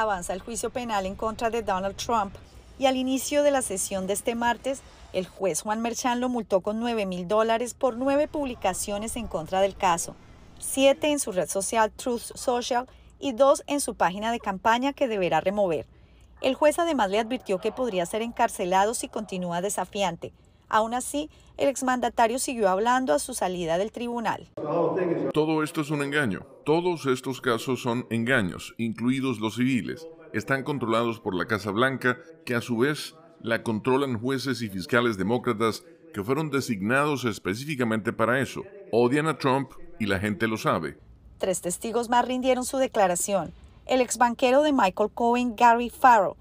avanza el juicio penal en contra de Donald Trump y al inicio de la sesión de este martes, el juez Juan Merchan lo multó con 9 mil dólares por nueve publicaciones en contra del caso, siete en su red social Truth Social y dos en su página de campaña que deberá remover. El juez además le advirtió que podría ser encarcelado si continúa desafiante, Aún así, el exmandatario siguió hablando a su salida del tribunal. Todo esto es un engaño. Todos estos casos son engaños, incluidos los civiles. Están controlados por la Casa Blanca, que a su vez la controlan jueces y fiscales demócratas que fueron designados específicamente para eso. Odian a Trump y la gente lo sabe. Tres testigos más rindieron su declaración. El exbanquero de Michael Cohen, Gary Farrow,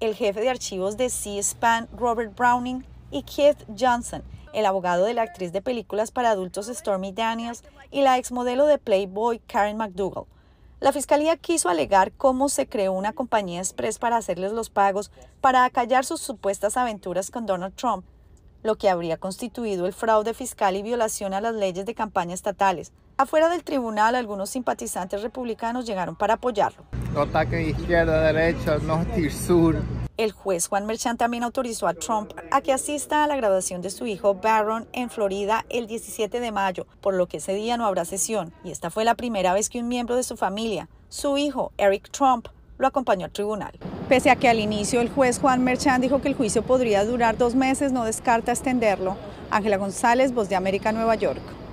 el jefe de archivos de C-SPAN, Robert Browning, y Keith Johnson, el abogado de la actriz de películas para adultos Stormy Daniels y la exmodelo de Playboy Karen McDougall. La fiscalía quiso alegar cómo se creó una compañía express para hacerles los pagos para acallar sus supuestas aventuras con Donald Trump, lo que habría constituido el fraude fiscal y violación a las leyes de campaña estatales. Afuera del tribunal, algunos simpatizantes republicanos llegaron para apoyarlo. No ataque izquierda, derecha, norte sur el juez Juan Merchant también autorizó a Trump a que asista a la graduación de su hijo Barron en Florida el 17 de mayo, por lo que ese día no habrá sesión, y esta fue la primera vez que un miembro de su familia, su hijo Eric Trump, lo acompañó al tribunal. Pese a que al inicio el juez Juan Merchant dijo que el juicio podría durar dos meses, no descarta extenderlo. Ángela González, Voz de América, Nueva York.